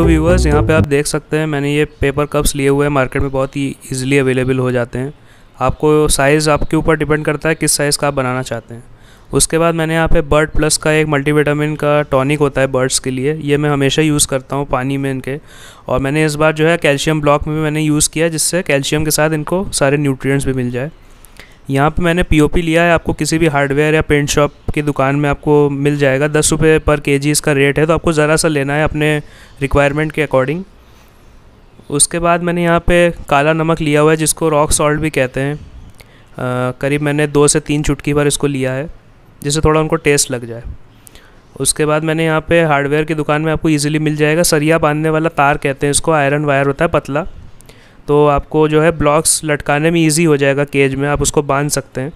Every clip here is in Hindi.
तो व्यूवर्स यहाँ पे आप देख सकते हैं मैंने ये पेपर कप्स लिए हुए हैं मार्केट में बहुत ही ईजिली अवेलेबल हो जाते हैं आपको साइज़ आपके ऊपर डिपेंड करता है किस साइज़ का आप बनाना चाहते हैं उसके बाद मैंने यहाँ पे बर्ड प्लस का एक मल्टीविटामिन का टॉनिक होता है बर्ड्स के लिए ये मैं हमेशा यूज़ करता हूँ पानी में इनके और मैंने इस बार जो है कैल्शियम ब्लॉक में भी मैंने यूज़ किया जिससे कैल्शियम के साथ इनको सारे न्यूट्रिएंट्स भी मिल जाए यहाँ पे मैंने पीओपी लिया है आपको किसी भी हार्डवेयर या पेंट शॉप आपकी दुकान में आपको मिल जाएगा दस रुपये पर के जी इसका रेट है तो आपको ज़रा सा लेना है अपने रिक्वायरमेंट के अकॉर्डिंग उसके बाद मैंने यहाँ पे काला नमक लिया हुआ है जिसको रॉक सॉल्ट भी कहते हैं करीब मैंने दो से तीन चुटकी पर इसको लिया है जिससे थोड़ा उनको टेस्ट लग जाए उसके बाद मैंने यहाँ पे हार्डवेयर की दुकान में आपको इजीली मिल जाएगा सरिया बांधने वाला तार कहते हैं इसको आयरन वायर होता है पतला तो आपको जो है ब्लॉक्स लटकाने में ईजी हो जाएगा केज में आप उसको बांध सकते हैं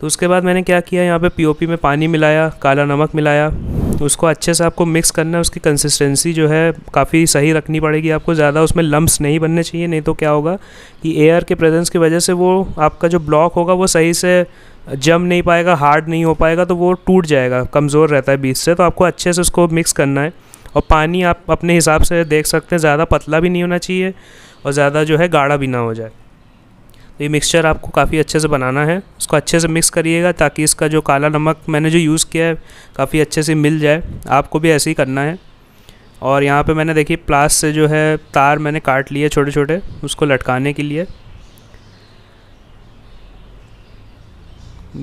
तो उसके बाद मैंने क्या किया यहाँ पे पीओपी में पानी मिलाया काला नमक मिलाया उसको अच्छे से आपको मिक्स करना है उसकी कंसिस्टेंसी जो है काफ़ी सही रखनी पड़ेगी आपको ज़्यादा उसमें लम्ब्स नहीं बनने चाहिए नहीं तो क्या होगा कि एयर के प्रेजेंस की वजह से वो आपका जो ब्लॉक होगा वो सही से जम नहीं पाएगा हार्ड नहीं हो पाएगा तो वो टूट जाएगा कमज़ोर रहता है बीच से तो आपको अच्छे से उसको मिक्स करना है और पानी आप अपने हिसाब से देख सकते हैं ज़्यादा पतला भी नहीं होना चाहिए और ज़्यादा जो है गाढ़ा भी ना हो जाए तो ये मिक्सचर आपको काफ़ी अच्छे से बनाना है उसको अच्छे से मिक्स करिएगा ताकि इसका जो काला नमक मैंने जो यूज़ किया है काफ़ी अच्छे से मिल जाए आपको भी ऐसे ही करना है और यहाँ पे मैंने देखिए प्लास से जो है तार मैंने काट लिए छोटे छोटे उसको लटकाने के लिए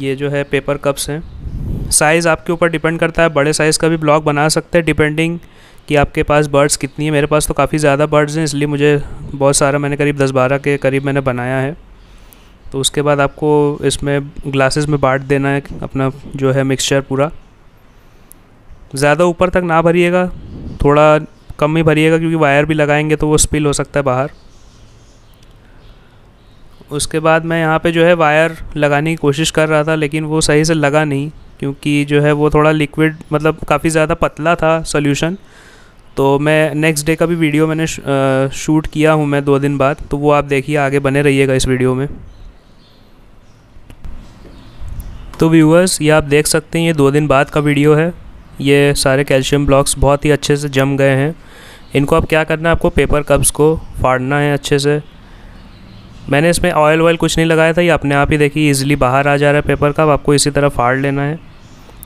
ये जो है पेपर कप्स हैं साइज़ आपके ऊपर डिपेंड करता है बड़े साइज़ का भी ब्लॉक बना सकते हैं डिपेंडिंग कि आपके पास बर्ड्स कितनी है मेरे पास तो काफ़ी ज़्यादा बर्ड्स हैं इसलिए मुझे बहुत सारा मैंने करीब दस बारह के करीब मैंने बनाया है तो उसके बाद आपको इसमें ग्लासेस में बांट देना है अपना जो है मिक्सचर पूरा ज़्यादा ऊपर तक ना भरिएगा थोड़ा कम ही भरिएगा क्योंकि वायर भी लगाएंगे तो वो स्पिल हो सकता है बाहर उसके बाद मैं यहाँ पे जो है वायर लगाने की कोशिश कर रहा था लेकिन वो सही से लगा नहीं क्योंकि जो है वो थोड़ा लिक्विड मतलब काफ़ी ज़्यादा पतला था सोल्यूशन तो मैं नेक्स्ट डे का भी वीडियो मैंने शूट किया हूँ मैं दो दिन बाद तो वो आप देखिए आगे बने रहिएगा इस वीडियो में तो व्यूअर्स ये आप देख सकते हैं ये दो दिन बाद का वीडियो है ये सारे कैल्शियम ब्लॉक्स बहुत ही अच्छे से जम गए हैं इनको आप क्या करना है आपको पेपर कप्स को फाड़ना है अच्छे से मैंने इसमें ऑयल ऑयल कुछ नहीं लगाया था ये अपने आप ही देखिए ईजिली बाहर आ जा रहा है पेपर कप आपको इसी तरह फाड़ लेना है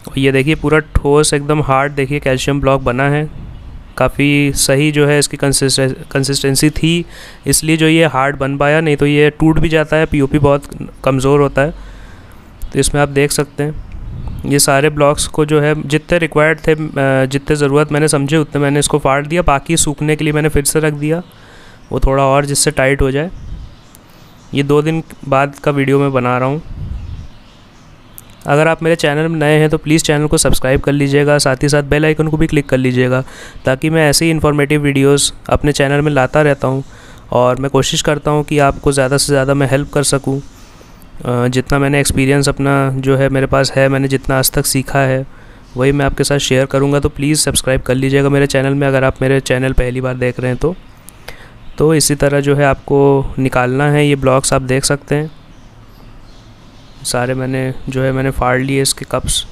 और ये देखिए पूरा ठोस एकदम हार्ड देखिए कैल्शियम ब्लॉक बना है काफ़ी सही जो है इसकी कंसिस्टेंसी थी इसलिए जो ये हार्ड बन पाया नहीं तो ये टूट भी जाता है पीओपी बहुत कमज़ोर होता है तो इसमें आप देख सकते हैं ये सारे ब्लॉक्स को जो है जितने रिक्वायर्ड थे जितने ज़रूरत मैंने समझे उतने मैंने इसको फाड़ दिया बाकी सूखने के लिए मैंने फिर से रख दिया वो थोड़ा और जिससे टाइट हो जाए ये दो दिन बाद का वीडियो मैं बना रहा हूँ अगर आप मेरे चैनल में नए हैं तो प्लीज़ चैनल को सब्सक्राइब कर लीजिएगा साथ ही साथ बेल आइकन को भी क्लिक कर लीजिएगा ताकि मैं ऐसे ही इन्फॉर्मेटिव वीडियोस अपने चैनल में लाता रहता हूँ और मैं कोशिश करता हूँ कि आपको ज़्यादा से ज़्यादा मैं हेल्प कर सकूँ जितना मैंने एक्सपीरियंस अपना जो है मेरे पास है मैंने जितना आज तक सीखा है वही मैं आपके साथ शेयर करूँगा तो प्लीज़ सब्सक्राइब कर लीजिएगा मेरे चैनल में अगर आप मेरे चैनल पहली बार देख रहे हैं तो तो इसी तरह जो है आपको निकालना है ये ब्लॉक्स आप देख सकते हैं सारे मैंने जो है मैंने फाड़ लिए इसके कप्स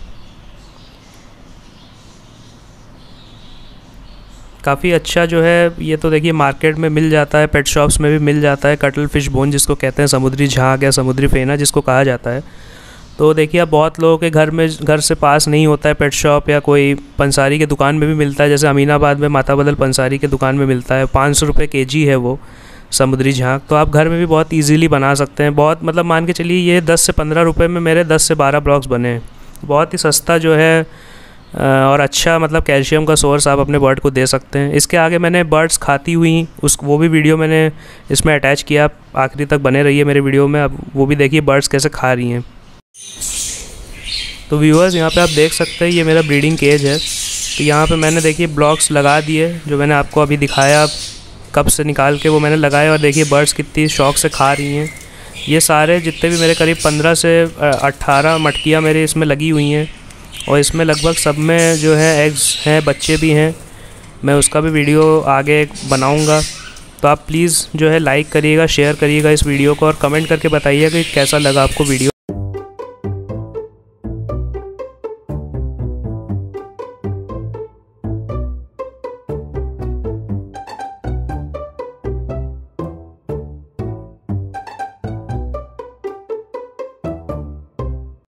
काफ़ी अच्छा जो है ये तो देखिए मार्केट में मिल जाता है पेट शॉप्स में भी मिल जाता है कटल फिश बोन जिसको कहते हैं समुद्री झाग या समुद्री फेना जिसको कहा जाता है तो देखिए अब बहुत लोगों के घर में घर से पास नहीं होता है पेट शॉप या कोई पंसारी के दुकान में भी मिलता है जैसे अमीनाबाद में माता बदल पंसारी के दुकान में मिलता है पाँच सौ रुपये के जी है वो समुद्री झाँक तो आप घर में भी बहुत ईजीली बना सकते हैं बहुत मतलब मान के चलिए ये दस से पंद्रह रुपये में मेरे दस से बारह ब्लॉक्स बने हैं बहुत ही सस्ता जो है और अच्छा मतलब कैल्शियम का सोर्स आप अपने बर्ड को दे सकते हैं इसके आगे मैंने बर्ड्स खाती हुई उस वो भी वीडियो मैंने इसमें अटैच किया आप आखिरी तक बने रहिए मेरे वीडियो में आप वो भी देखिए बर्ड्स कैसे खा रही हैं तो व्यूअर्स यहाँ पे आप देख सकते हैं ये मेरा ब्रीडिंग केज है तो यहाँ पे मैंने देखिए ब्लॉक्स लगा दिए जो मैंने आपको अभी दिखाया कप से निकाल के वो मैंने लगाए और देखिए बर्ड्स कितनी शौक से खा रही हैं ये सारे जितने भी मेरे करीब पंद्रह से अट्ठारह मटकियाँ मेरे इसमें लगी हुई हैं और इसमें लगभग सब में जो है एग्स हैं बच्चे भी हैं मैं उसका भी वीडियो आगे बनाऊँगा तो आप प्लीज़ जो है लाइक करिएगा शेयर करिएगा इस वीडियो को और कमेंट करके बताइए कि कैसा लगा आपको वीडियो